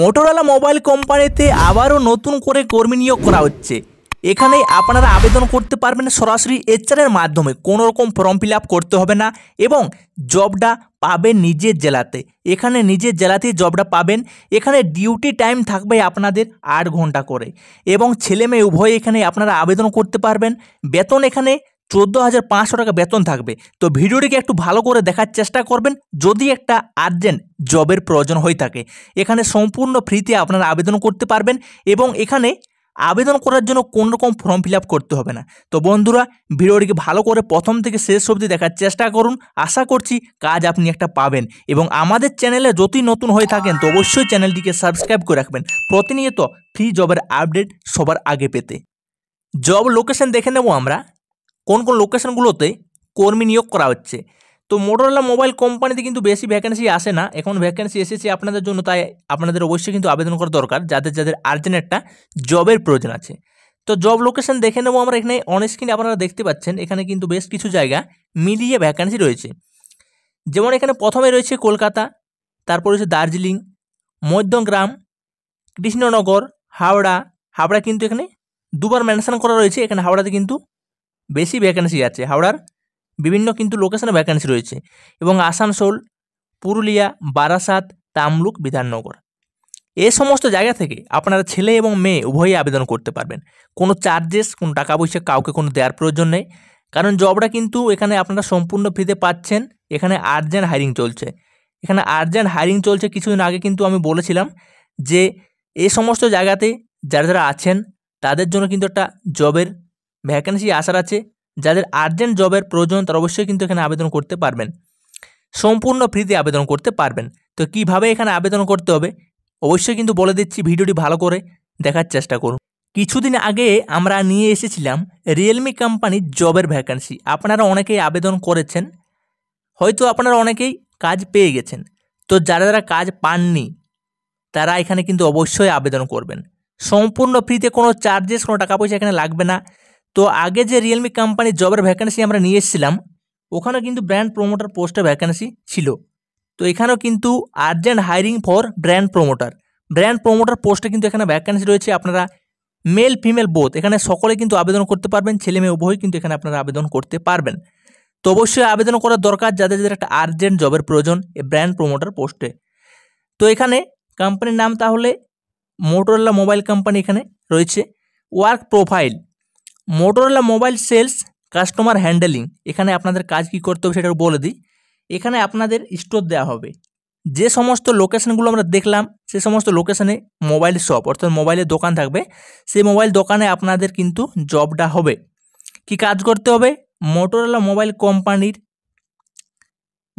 মোটোরালা mobile কোম্পানিতে আবারও নতুন করে কর্মী নিয়োগ করা হচ্ছে এখানে আপনারা আবেদন করতে পারবেন সরাসরি এর মাধ্যমে কোনো রকম ফর্ম ফিল করতে হবে না এবং জবটা পাবেন নিজের জেলাতে এখানে নিজের জেলাতেই জবটা পাবেন এখানে ডিউটি টাইম থাকবে আপনাদের আট ঘন্টা করে এবং ছেলে মেয়ে উভয় এখানে আপনারা আবেদন করতে পারবেন বেতন এখানে চোদ্দো হাজার পাঁচশো টাকা বেতন থাকবে তো ভিডিওটিকে একটু ভালো করে দেখার চেষ্টা করবেন যদি একটা আর্জেন্ট জবের প্রয়োজন হয়ে থাকে এখানে সম্পূর্ণ ফ্রিতে আপনারা আবেদন করতে পারবেন এবং এখানে আবেদন করার জন্য কোন রকম ফর্ম ফিল করতে হবে না তো বন্ধুরা ভিডিওটিকে ভালো করে প্রথম থেকে শেষ অবধি দেখার চেষ্টা করুন আশা করছি কাজ আপনি একটা পাবেন এবং আমাদের চ্যানেলে যদি নতুন হয়ে থাকেন তো অবশ্যই চ্যানেলটিকে সাবস্ক্রাইব করে রাখবেন প্রতিনিয়ত ফ্রি জবের আপডেট সবার আগে পেতে জব লোকেশন দেখে নেব আমরা কোন কোন লোকেশনগুলোতে কর্মী নিয়োগ করা হচ্ছে তো মোটরলা মোবাইল কোম্পানিতে কিন্তু বেশি ভ্যাকেন্সি আসে না এখন ভ্যাকেন্সি এসেছে আপনাদের জন্য তাই আপনাদের অবশ্যই কিন্তু আবেদন করা দরকার যাদের যাদের আর্জেন্ট একটা জবের প্রয়োজন আছে তো জব লোকেশন দেখে নেবো আমরা এখানে অনস্ক্রিনে আপনারা দেখতে পাচ্ছেন এখানে কিন্তু বেশ কিছু জায়গা মিলিয়ে ভ্যাকেন্সি রয়েছে যেমন এখানে প্রথমে রয়েছে কলকাতা তারপর রয়েছে দার্জিলিং মধ্যগ্রাম কৃষ্ণনগর হাওড়া হাওড়া কিন্তু এখানে দুবার মেনশন করা রয়েছে এখানে হাওড়াতে কিন্তু বেশি ভ্যাকেন্সি আছে হাওড়ার বিভিন্ন কিন্তু লোকেশনে ভ্যাকেন্সি রয়েছে এবং আসানসোল পুরুলিয়া বারাসাত তামলুক বিধাননগর এ সমস্ত জায়গা থেকে আপনারা ছেলে এবং মেয়ে উভয়ই আবেদন করতে পারবেন কোনো চার্জেস কোনো টাকা পয়সা কাউকে কোনো দেওয়ার প্রয়োজন নেই কারণ জবটা কিন্তু এখানে আপনারা সম্পূর্ণ ফ্রিতে পাচ্ছেন এখানে আর্জেন্ট হায়ারিং চলছে এখানে আর্জেন্ট হায়ারিং চলছে কিছুদিন আগে কিন্তু আমি বলেছিলাম যে এ সমস্ত জায়গাতে যারা যারা আছেন তাদের জন্য কিন্তু একটা জবের ভ্যাকেন্সি আসার আছে যাদের আর্জেন্ট জবের প্রয়োজন তারা অবশ্যই কিন্তু এখানে আবেদন করতে পারবেন সম্পূর্ণ ফ্রিতে আবেদন করতে পারবেন তো কিভাবে এখানে আবেদন করতে হবে অবশ্যই কিন্তু বলে দিচ্ছি ভিডিওটি ভালো করে দেখার চেষ্টা করুন কিছুদিন আগে আমরা নিয়ে এসেছিলাম রিয়েলমি কোম্পানির জবের ভ্যাকেন্সি আপনারা অনেকেই আবেদন করেছেন হয়তো আপনারা অনেকেই কাজ পেয়ে গেছেন তো যারা যারা কাজ পাননি তারা এখানে কিন্তু অবশ্যই আবেদন করবেন সম্পূর্ণ ফ্রিতে কোনো চার্জেস কোনো টাকা পয়সা এখানে লাগবে না তো আগে যে রিয়েলমি কোম্পানির জবের ভ্যাকেন্সি আমরা নিয়ে এসেছিলাম ওখানেও কিন্তু ব্র্যান্ড প্রোমোটার পোস্টে ভ্যাকেন্সি ছিল তো এখানেও কিন্তু urgent hiring for brand promoter brand promoter পোস্টে কিন্তু এখানে ভ্যাকেন্সি রয়েছে আপনারা মেল ফিমেল বোথ এখানে সকলে কিন্তু আবেদন করতে পারবেন ছেলে মেয়ে উভয় কিন্তু এখানে আপনারা আবেদন করতে পারবেন তো অবশ্যই আবেদন করা দরকার যাদের যাদের একটা আর্জেন্ট জবের প্রয়োজন এই ব্র্যান্ড প্রোমোটার পোস্টে তো এখানে কোম্পানির নাম তাহলে মোটোরোলা মোবাইল কোম্পানি এখানে রয়েছে work profile Motorola mobile sales customer handling এখানে আপনাদের কাজ কি করতে হবে সেটা বলে দিই এখানে আপনাদের স্টোর দেওয়া হবে যে সমস্ত লোকেশানগুলো আমরা দেখলাম সে সমস্ত লোকেশানে মোবাইল শপ অর্থাৎ মোবাইলের দোকান থাকবে সেই মোবাইল দোকানে আপনাদের কিন্তু জবটা হবে কি কাজ করতে হবে মোটোরোলা মোবাইল কোম্পানির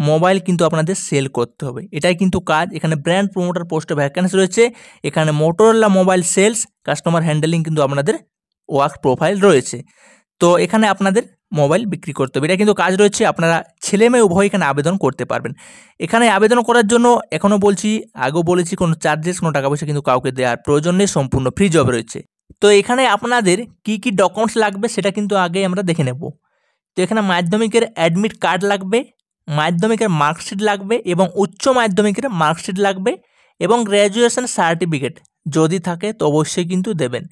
মোবাইল কিন্তু আপনাদের সেল করতে হবে এটাই কিন্তু কাজ এখানে ব্র্যান্ড প্রমোটার পোস্টে ভ্যাকেন্সি রয়েছে এখানে Motorola mobile sales customer handling কিন্তু আপনাদের ওয়ার্ক প্রোফাইল রয়েছে তো এখানে আপনাদের মোবাইল বিক্রি করতে হবে এটা কিন্তু কাজ রয়েছে আপনারা ছেলে মেয়ে উভয় এখানে আবেদন করতে পারবেন এখানে আবেদন করার জন্য এখনও বলছি আগেও বলেছি কোনো চার্জেস কোনো টাকা পয়সা কিন্তু কাউকে দেওয়ার প্রয়োজন নেই সম্পূর্ণ ফ্রি জব রয়েছে তো এখানে আপনাদের কি কি ডকুমেন্টস লাগবে সেটা কিন্তু আগে আমরা দেখে নেব তো এখানে মাধ্যমিকের অ্যাডমিট কার্ড লাগবে মাধ্যমিকের মার্কশিট লাগবে এবং উচ্চ মাধ্যমিকের মার্কশিট লাগবে এবং গ্র্যাজুয়েশন সার্টিফিকেট যদি থাকে তো অবশ্যই কিন্তু দেবেন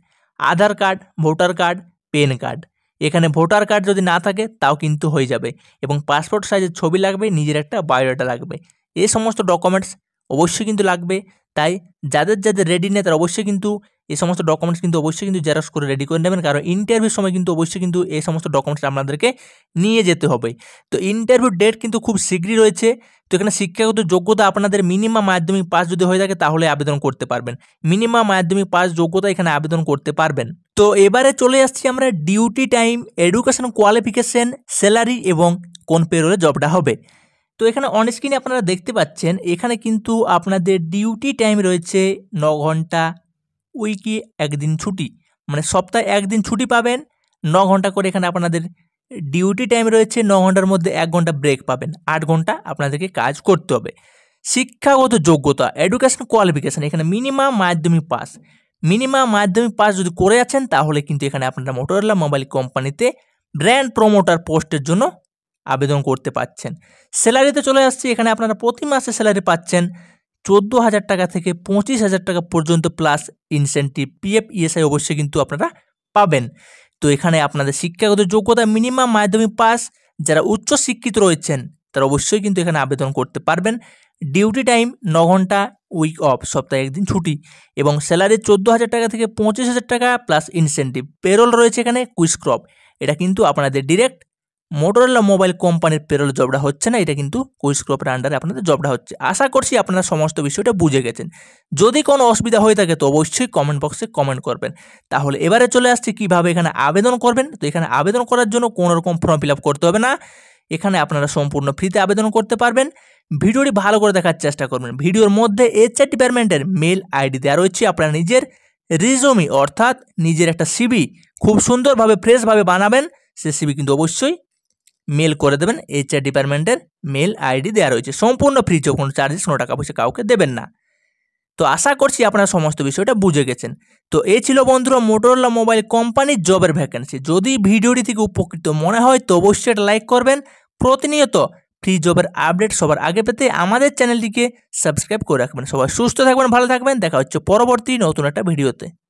Aadhaar card voter card PAN card এখানে ভোটার কার্ড যদি না থাকে তাও কিন্তু হয়ে যাবে এবং পাসপোর্ট সাইজের ছবি লাগবে নিজের একটা বায়োডাটা লাগবে এই সমস্ত ডকুমেন্টস অবশ্যই কিন্তু লাগবে তাই যাদের যাদের রেডি নেই তারা অবশ্যই কিন্তু এই সমস্ত ডকুমেন্টস কিন্তু অবশ্যই কিন্তু জেরক্স করে রেডি করে নেবেন কারণ ইন্টারভিউর সময় কিন্তু অবশ্যই কিন্তু এই সমস্ত ডকুমেন্টস আপনাদেরকে নিয়ে যেতে হবে তো ইন্টারভিউর ডেট কিন্তু খুব শীঘ্রই রয়েছে তো এখানে শিক্ষাগত যোগ্যতা আপনাদের মিনিমাম মাধ্যমিক পাস যদি হয়ে থাকে তাহলে আবেদন করতে পারবেন মিনিমাম মাধ্যমিক পাস যোগ্যতা এখানে আবেদন করতে পারবেন তো এবারে চলে আসছি আমরা duty time education qualification salary এবং কোন পেরোলে জবটা হবে তো এখানে অন স্ক্রিনে আপনারা দেখতে পাচ্ছেন এখানে কিন্তু আপনাদের ডিউটি টাইম রয়েছে ন ঘন্টা উইকে একদিন ছুটি মানে সপ্তাহে একদিন ছুটি পাবেন ন ঘন্টা করে এখানে আপনাদের ডিউটি টাইম রয়েছে ন ঘন্টার মধ্যে এক ঘন্টা ব্রেক পাবেন আট ঘন্টা আপনাদেরকে কাজ করতে হবে শিক্ষাগত যোগ্যতা এডুকেশন কোয়ালিফিকেশান এখানে মিনিমাম মাধ্যমিক পাস মিনিমাম মাধ্যমিক পাস যদি করে আছেন তাহলে কিন্তু এখানে আপনারা মোটরলা মোবাইল কোম্পানিতে ব্র্যান্ড প্রমোটার পোস্টের জন্য আবেদন করতে পাচ্ছেন স্যালারিতে চলে আসছি এখানে আপনারা প্রতি মাসে স্যালারি পাচ্ছেন চোদ্দো হাজার টাকা থেকে পঁচিশ হাজার টাকা পর্যন্ত প্লাস ইনসেন্টিভ পিএফ ইএসআই অবশ্যই কিন্তু আপনারা পাবেন তো এখানে আপনাদের শিক্ষাগত যোগ্যতা মিনিমাম মাধ্যমিক পাস যারা উচ্চ শিক্ষিত রয়েছেন তারা অবশ্যই কিন্তু এখানে আবেদন করতে পারবেন ডিউটি টাইম ন ঘন্টা উইক অফ সপ্তাহে একদিন ছুটি এবং স্যালারি চোদ্দো হাজার টাকা থেকে পঁচিশ হাজার টাকা প্লাস ইনসেন্টিভ পেরোল রয়েছে এখানে কুইস ক্রপ এটা কিন্তু আপনাদের ডিরেক্ট মোটরলা মোবাইল কোম্পানির পেরোল জবটা হচ্ছে না এটা কিন্তু কুইস ক্রপের আন্ডারে আপনাদের জবটা হচ্ছে আশা করছি আপনারা সমস্ত বিষয়টা বুঝে গেছেন যদি কোনো অসুবিধা হয়ে থাকে তো অবশ্যই কমেন্ট বক্সে কমেন্ট করবেন তাহলে এবারে চলে আসছে কিভাবে এখানে আবেদন করবেন তো এখানে আবেদন করার জন্য কোনো রকম ফর্ম ফিল করতে হবে না এখানে আপনারা সম্পূর্ণ ফ্রিতে আবেদন করতে পারবেন ভিডিওটি ভালো করে দেখার চেষ্টা করবেন ভিডিওর মধ্যে এইচআর ডিপার্টমেন্টের মেল আইডি দেওয়া রয়েছে আপনারা নিজের রিজমি অর্থাৎ নিজের একটা সিবি খুব সুন্দরভাবে ফ্রেশভাবে বানাবেন সে সিবি কিন্তু অবশ্যই মেল করে দেবেন এইচআর ডিপার্টমেন্টের মেল আইডি দেওয়া রয়েছে সম্পূর্ণ ফ্রি চোখ কোনো চার্জেস কোনো টাকা পয়সা কাউকে দেবেন না তো আশা করছি আপনারা সমস্ত বিষয়টা বুঝে গেছেন তো এই ছিল বন্ধুরা মোটরলা মোবাইল কোম্পানির জবের ভ্যাকেন্সি যদি ভিডিওটি থেকে উপকৃত মনে হয় তো অবশ্যই এটা লাইক করবেন প্রতিনিয়ত ফ্রি জবের আপডেট সবার আগে পেতে আমাদের চ্যানেলটিকে সাবস্ক্রাইব করে রাখবেন সবাই সুস্থ থাকবেন ভালো থাকবেন দেখা হচ্ছে পরবর্তী নতুন একটা ভিডিওতে